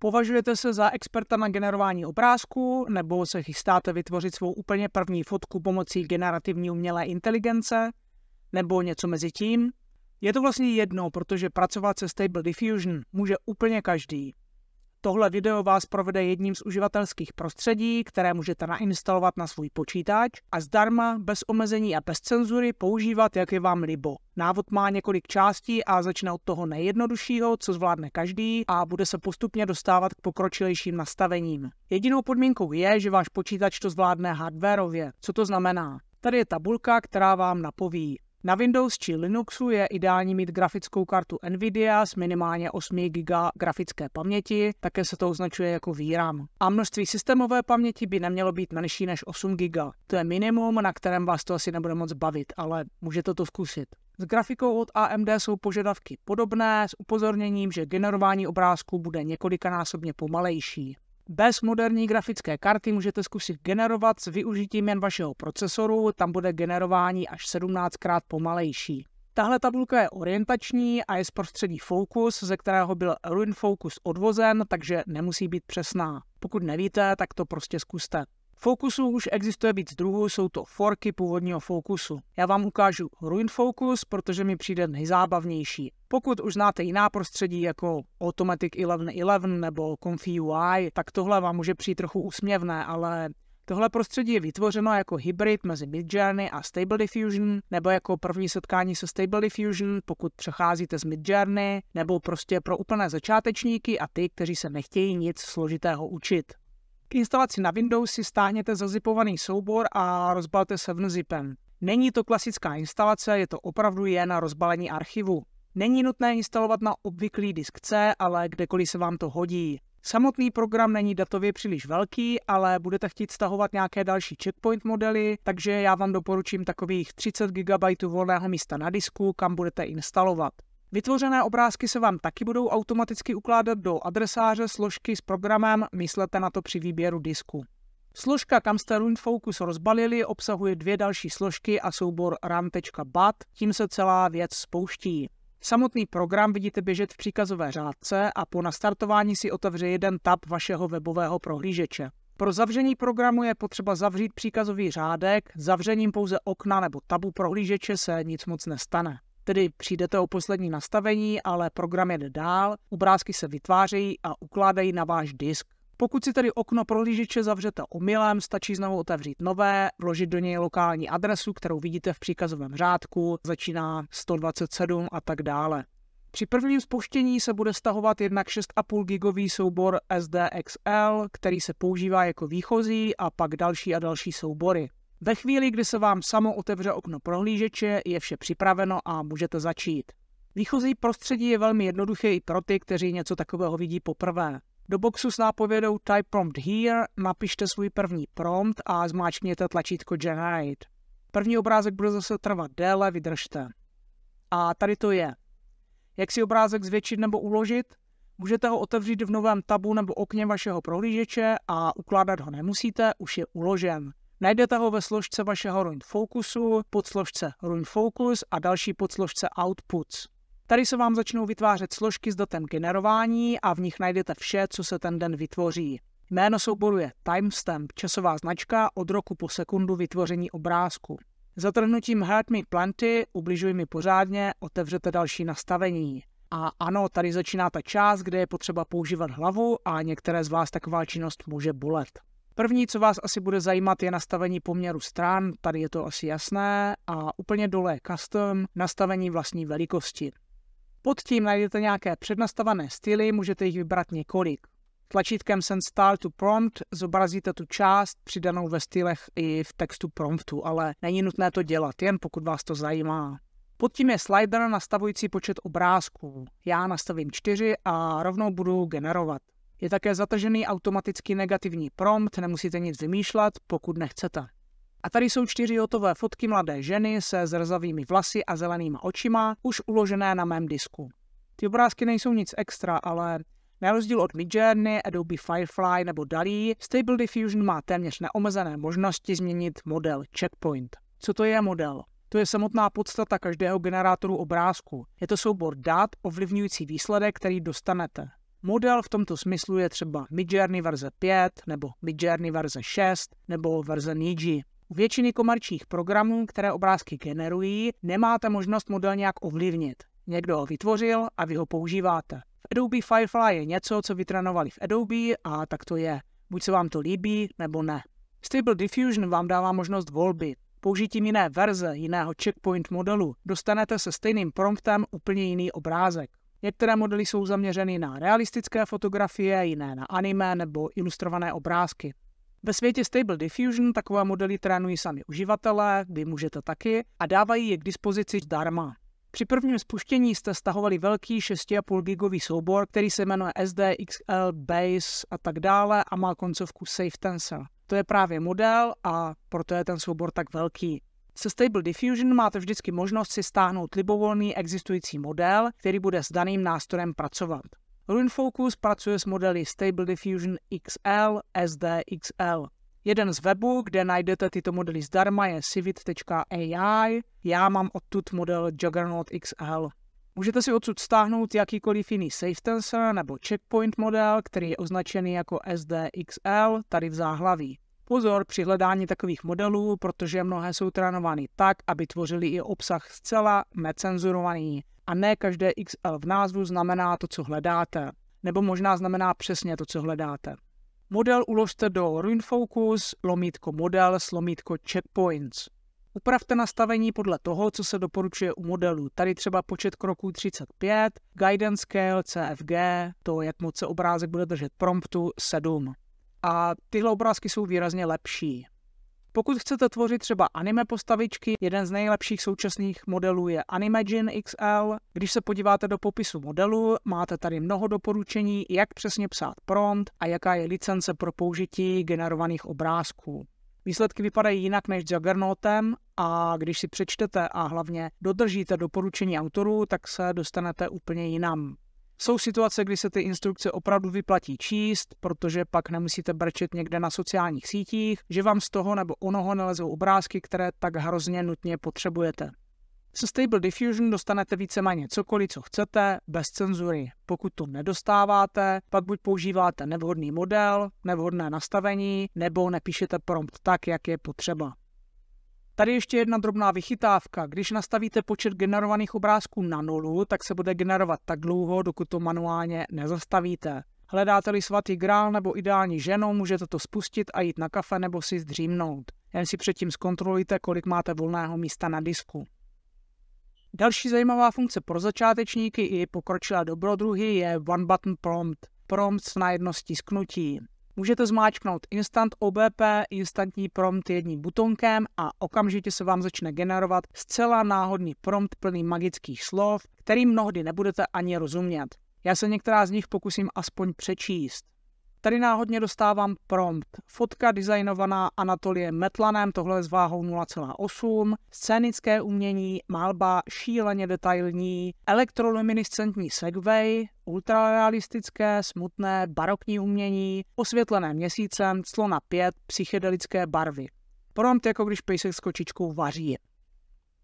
Považujete se za experta na generování obrázků nebo se chystáte vytvořit svou úplně první fotku pomocí generativní umělé inteligence nebo něco mezi tím? Je to vlastně jedno, protože pracovat se Stable Diffusion může úplně každý. Tohle video vás provede jedním z uživatelských prostředí, které můžete nainstalovat na svůj počítač a zdarma, bez omezení a bez cenzury používat, jak je vám libo. Návod má několik částí a začne od toho nejjednoduššího, co zvládne každý a bude se postupně dostávat k pokročilejším nastavením. Jedinou podmínkou je, že váš počítač to zvládne hardwareově. Co to znamená? Tady je tabulka, která vám napoví, na Windows či Linuxu je ideální mít grafickou kartu NVIDIA s minimálně 8 GB grafické paměti, také se to označuje jako VRAM. A množství systémové paměti by nemělo být menší než 8 GB. To je minimum, na kterém vás to asi nebude moc bavit, ale můžete to zkusit. S grafikou od AMD jsou požadavky podobné, s upozorněním, že generování obrázků bude několikanásobně pomalejší. Bez moderní grafické karty můžete zkusit generovat s využitím jen vašeho procesoru, tam bude generování až 17krát pomalejší. Tahle tabulka je orientační a je z prostředí Focus, ze kterého byl Ruin Focus odvozen, takže nemusí být přesná. Pokud nevíte, tak to prostě zkuste. Fokusů už existuje víc druhů, jsou to forky původního fokusu. Já vám ukážu Ruin Focus, protože mi přijde nejzábavnější. Pokud už znáte jiná prostředí jako Automatic 1111 nebo Comfy UI, tak tohle vám může přijít trochu úsměvné, ale Tohle prostředí je vytvořeno jako hybrid mezi Midjourney a Stable Diffusion, nebo jako první setkání se Stable Diffusion, pokud přecházíte z Midjourney, nebo prostě pro úplné začátečníky a ty, kteří se nechtějí nic složitého učit. K instalaci na Windows si stáhněte zazipovaný soubor a rozbalte se zipem. Není to klasická instalace, je to opravdu jen na rozbalení archivu. Není nutné instalovat na obvyklý disk C, ale kdekoliv se vám to hodí. Samotný program není datově příliš velký, ale budete chtít stahovat nějaké další checkpoint modely, takže já vám doporučím takových 30 GB volného místa na disku, kam budete instalovat. Vytvořené obrázky se vám taky budou automaticky ukládat do adresáře složky s programem Myslete na to při výběru disku. Složka, kam jste Rune Focus rozbalili, obsahuje dvě další složky a soubor ram.bat, tím se celá věc spouští. Samotný program vidíte běžet v příkazové řádce a po nastartování si otevře jeden tab vašeho webového prohlížeče. Pro zavření programu je potřeba zavřít příkazový řádek, zavřením pouze okna nebo tabu prohlížeče se nic moc nestane tedy přijdete o poslední nastavení, ale program jede dál, obrázky se vytvářejí a ukládají na váš disk. Pokud si tedy okno prohlížeče zavřete omylem, stačí znovu otevřít nové, vložit do něj lokální adresu, kterou vidíte v příkazovém řádku, začíná 127 a tak dále. Při prvním spuštění se bude stahovat jednak 6,5 gigový soubor SDXL, který se používá jako výchozí a pak další a další soubory. Ve chvíli, kdy se vám samo otevře okno prohlížeče, je vše připraveno a můžete začít. Výchozí prostředí je velmi jednoduché i pro ty, kteří něco takového vidí poprvé. Do boxu s nápovědou Type Prompt Here napište svůj první prompt a zmáčkněte tlačítko Generate. První obrázek bude zase trvat déle, vydržte. A tady to je. Jak si obrázek zvětšit nebo uložit? Můžete ho otevřít v novém tabu nebo okně vašeho prohlížeče a ukládat ho nemusíte, už je uložen. Najdete ho ve složce vašeho Run Focusu, pod složce Run Focus a další pod složce Outputs. Tady se vám začnou vytvářet složky s datem generování a v nich najdete vše, co se ten den vytvoří. Jméno souboru je timestamp, časová značka od roku po sekundu vytvoření obrázku. Zatrhnutím Hurt Me Plenty, ubližuj mi pořádně, otevřete další nastavení. A ano, tady začíná ta část, kde je potřeba používat hlavu a některé z vás taková činnost může bolet. První, co vás asi bude zajímat, je nastavení poměru stran, tady je to asi jasné, a úplně dole je custom, nastavení vlastní velikosti. Pod tím najdete nějaké přednastavené styly, můžete jich vybrat několik. Tlačítkem Send Style to Prompt zobrazíte tu část přidanou ve stylech i v textu promptu, ale není nutné to dělat, jen pokud vás to zajímá. Pod tím je slider nastavující počet obrázků. Já nastavím 4 a rovnou budu generovat. Je také zatažený automaticky negativní prompt, nemusíte nic vymýšlet, pokud nechcete. A tady jsou čtyři hotové fotky mladé ženy se zrzavými vlasy a zelenýma očima, už uložené na mém disku. Ty obrázky nejsou nic extra, ale na rozdíl od Midjourney, Adobe Firefly nebo DALI, Stable Diffusion má téměř neomezené možnosti změnit model Checkpoint. Co to je model? To je samotná podstata každého generátoru obrázku. Je to soubor dat ovlivňující výsledek, který dostanete. Model v tomto smyslu je třeba Midjourney verze 5 nebo Midjourney verze 6 nebo verze Niji. U většiny komerčních programů, které obrázky generují, nemáte možnost model nějak ovlivnit. Někdo ho vytvořil a vy ho používáte. V Adobe Firefly je něco, co vytrénovali v Adobe a tak to je. Buď se vám to líbí, nebo ne. Stable Diffusion vám dává možnost volby. Použitím jiné verze, jiného checkpoint modelu, dostanete se stejným promptem úplně jiný obrázek. Některé modely jsou zaměřeny na realistické fotografie, jiné na anime nebo ilustrované obrázky. Ve světě Stable Diffusion takové modely trénují sami uživatelé, vy můžete taky, a dávají je k dispozici zdarma. Při prvním spuštění jste stahovali velký 6,5 gigový soubor, který se jmenuje SD, XL, Base a tak dále a má koncovku SafeTensor. To je právě model a proto je ten soubor tak velký. Se Stable Diffusion máte vždycky možnost si stáhnout libovolný existující model, který bude s daným nástrojem pracovat. RuneFocus pracuje s modely Stable Diffusion XL, SD, XL. Jeden z webů, kde najdete tyto modely zdarma, je civit.ai. Já mám odtud model Juggernaut XL. Můžete si odsud stáhnout jakýkoliv jiný safe tensor nebo checkpoint model, který je označený jako SDXL tady v záhlaví. Pozor při hledání takových modelů, protože mnohé jsou trénovány tak, aby tvořili i obsah zcela necenzurovaný. A ne každé XL v názvu znamená to, co hledáte. Nebo možná znamená přesně to, co hledáte. Model uložte do Ruin Focus, lomítko model, slomítko checkpoints. Upravte nastavení podle toho, co se doporučuje u modelu. Tady třeba počet kroků 35, guidance scale CFG, to jak moc se obrázek bude držet promptu 7 a tyhle obrázky jsou výrazně lepší. Pokud chcete tvořit třeba anime postavičky, jeden z nejlepších současných modelů je Animagine XL. Když se podíváte do popisu modelu, máte tady mnoho doporučení, jak přesně psát prompt a jaká je licence pro použití generovaných obrázků. Výsledky vypadají jinak než s Juggernautem a když si přečtete a hlavně dodržíte doporučení autorů, tak se dostanete úplně jinam. Jsou situace, kdy se ty instrukce opravdu vyplatí číst, protože pak nemusíte brčet někde na sociálních sítích, že vám z toho nebo onoho nalezou obrázky, které tak hrozně nutně potřebujete. Se Stable Diffusion dostanete víceméně cokoliv, co chcete, bez cenzury. Pokud to nedostáváte, pak buď používáte nevhodný model, nevhodné nastavení, nebo nepíšete prompt tak, jak je potřeba. Tady ještě jedna drobná vychytávka. Když nastavíte počet generovaných obrázků na nulu, tak se bude generovat tak dlouho, dokud to manuálně nezastavíte. Hledáte-li svatý grál nebo ideální ženou, můžete to spustit a jít na kafe nebo si zdřímnout. Jen si předtím zkontrolujte, kolik máte volného místa na disku. Další zajímavá funkce pro začátečníky i pokročilé dobrodruhy je One Button Prompt, prompt na jedno stisknutí. Můžete zmáčknout Instant OBP, instantní prompt jedním butonkem a okamžitě se vám začne generovat zcela náhodný prompt plný magických slov, kterým mnohdy nebudete ani rozumět. Já se některá z nich pokusím aspoň přečíst. Tady náhodně dostávám prompt. Fotka designovaná Anatolie Metlanem, tohle je s váhou 0,8. Scénické umění, malba šíleně detailní, elektroluminiscentní segway, ultrarealistické, smutné, barokní umění, osvětlené měsícem, clona na pět, psychedelické barvy. Prompt jako když pejsek s kočičkou vaří.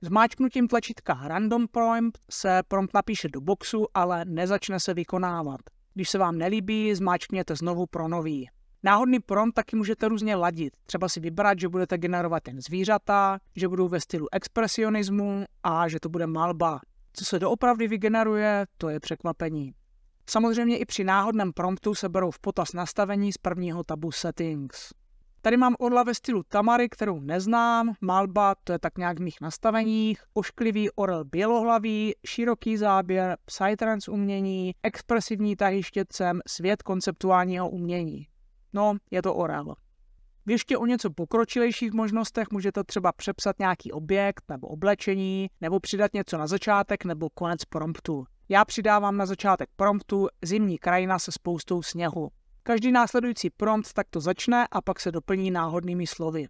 Zmáčknutím tlačítka Random Prompt se prompt napíše do boxu, ale nezačne se vykonávat. Když se vám nelíbí, zmáčkněte znovu pro nový. Náhodný prompt taky můžete různě ladit. Třeba si vybrat, že budete generovat jen zvířata, že budou ve stylu expresionismu a že to bude malba. Co se doopravdy vygeneruje, to je překvapení. Samozřejmě i při náhodném promptu se berou v potaz nastavení z prvního tabu settings. Tady mám orla ve stylu Tamary, kterou neznám, malba, to je tak nějak v mých nastaveních, ošklivý orel bělohlavý, široký záběr, psytrance umění, expresivní tahy štětcem, svět konceptuálního umění. No, je to orel. V ještě o něco pokročilejších možnostech můžete třeba přepsat nějaký objekt nebo oblečení, nebo přidat něco na začátek nebo konec promptu. Já přidávám na začátek promptu zimní krajina se spoustou sněhu. Každý následující prompt takto začne a pak se doplní náhodnými slovy.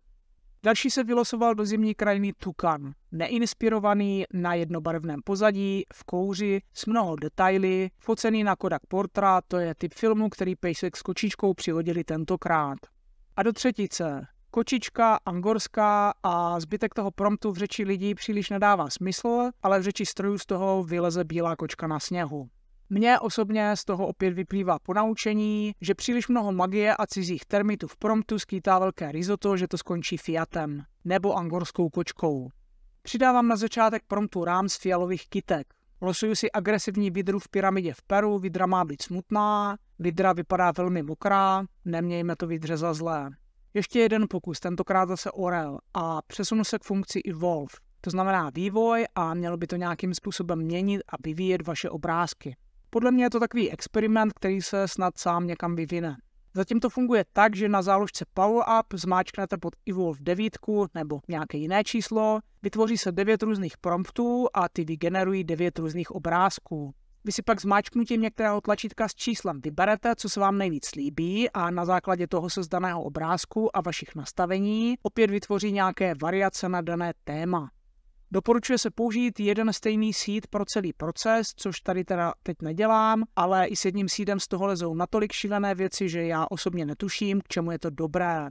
Další se vylosoval do zimní krajiny Tukan, neinspirovaný na jednobarevném pozadí, v kouři, s mnoho detaily, focený na Kodak Portra, to je typ filmu, který Pejsek s kočičkou přihodili tentokrát. A do třetice, kočička, angorská a zbytek toho promptu v řeči lidí příliš nedává smysl, ale v řeči strojů z toho vyleze bílá kočka na sněhu. Mně osobně z toho opět vyplývá ponaučení, že příliš mnoho magie a cizích termitů v promptu skýtá velké risotto, že to skončí fiatem nebo angorskou kočkou. Přidávám na začátek promptu rám z fialových kytek. Losuju si agresivní vidru v pyramidě v Peru, vidra má být smutná, vidra vypadá velmi mokrá, nemějme to vidře za zlé. Ještě jeden pokus, tentokrát zase orel a přesunu se k funkci evolve. To znamená vývoj a mělo by to nějakým způsobem měnit a vyvíjet vaše obrázky. Podle mě je to takový experiment, který se snad sám někam vyvine. Zatím to funguje tak, že na záložce Power Up zmáčknete pod Evolve 9 nebo nějaké jiné číslo, vytvoří se 9 různých promptů a ty vygenerují 9 různých obrázků. Vy si pak zmáčknutím některého tlačítka s číslem vyberete, co se vám nejvíc líbí a na základě toho se z daného obrázku a vašich nastavení opět vytvoří nějaké variace na dané téma. Doporučuje se použít jeden stejný seed pro celý proces, což tady teda teď nedělám, ale i s jedním seedem z toho lezou natolik šílené věci, že já osobně netuším, k čemu je to dobré.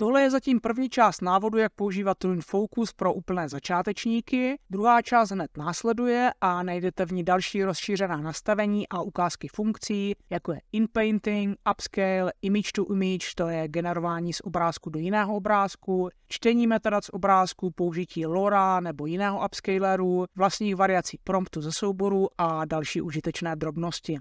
Tohle je zatím první část návodu, jak používat Twin Focus pro úplné začátečníky. Druhá část hned následuje a najdete v ní další rozšířená nastavení a ukázky funkcí, jako je inpainting, upscale, image to image, to je generování z obrázku do jiného obrázku, čtení metadat z obrázku, použití LoRa nebo jiného upscaleru, vlastních variací promptu ze souboru a další užitečné drobnosti.